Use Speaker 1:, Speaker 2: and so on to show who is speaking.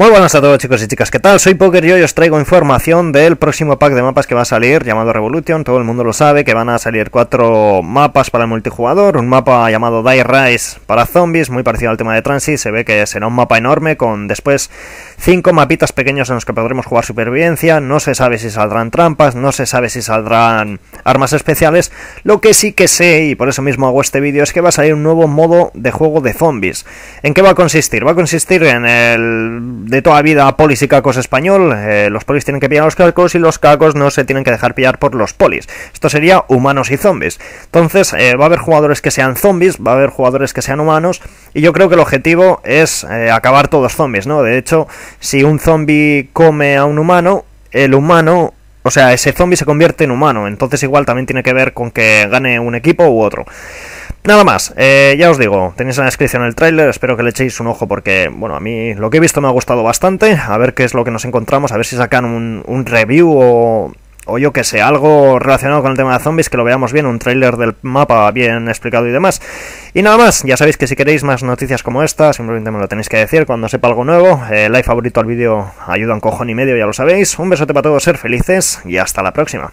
Speaker 1: Muy buenas a todos chicos y chicas, ¿qué tal? Soy Poker y hoy os traigo información del próximo pack de mapas que va a salir llamado Revolution, todo el mundo lo sabe, que van a salir cuatro mapas para el multijugador, un mapa llamado Die Rise para zombies, muy parecido al tema de Transit, se ve que será un mapa enorme con después cinco mapitas pequeños en los que podremos jugar supervivencia, no se sabe si saldrán trampas, no se sabe si saldrán armas especiales, lo que sí que sé, y por eso mismo hago este vídeo, es que va a salir un nuevo modo de juego de zombies. ¿En qué va a consistir? Va a consistir en el de toda vida polis y cacos español, eh, los polis tienen que pillar a los cacos y los cacos no se tienen que dejar pillar por los polis. Esto sería humanos y zombies. Entonces, eh, va a haber jugadores que sean zombies, va a haber jugadores que sean humanos, y yo creo que el objetivo es eh, acabar todos zombies, ¿no? De hecho, si un zombie come a un humano, el humano o sea, ese zombie se convierte en humano, entonces igual también tiene que ver con que gane un equipo u otro. Nada más, eh, ya os digo, tenéis en la descripción el tráiler, espero que le echéis un ojo porque, bueno, a mí lo que he visto me ha gustado bastante, a ver qué es lo que nos encontramos, a ver si sacan un, review o, o yo que sé, algo relacionado con el tema de zombies, que lo veamos bien, un tráiler del mapa bien explicado y demás. Y nada más, ya sabéis que si queréis más noticias como esta, simplemente me lo tenéis que decir cuando sepa algo nuevo. Eh, like favorito al vídeo ayuda un cojón y medio, ya lo sabéis. Un besote para todos, ser felices y hasta la próxima.